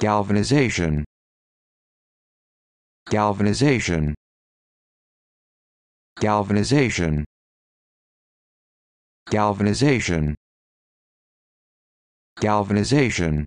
galvanization galvanization galvanization galvanization galvanization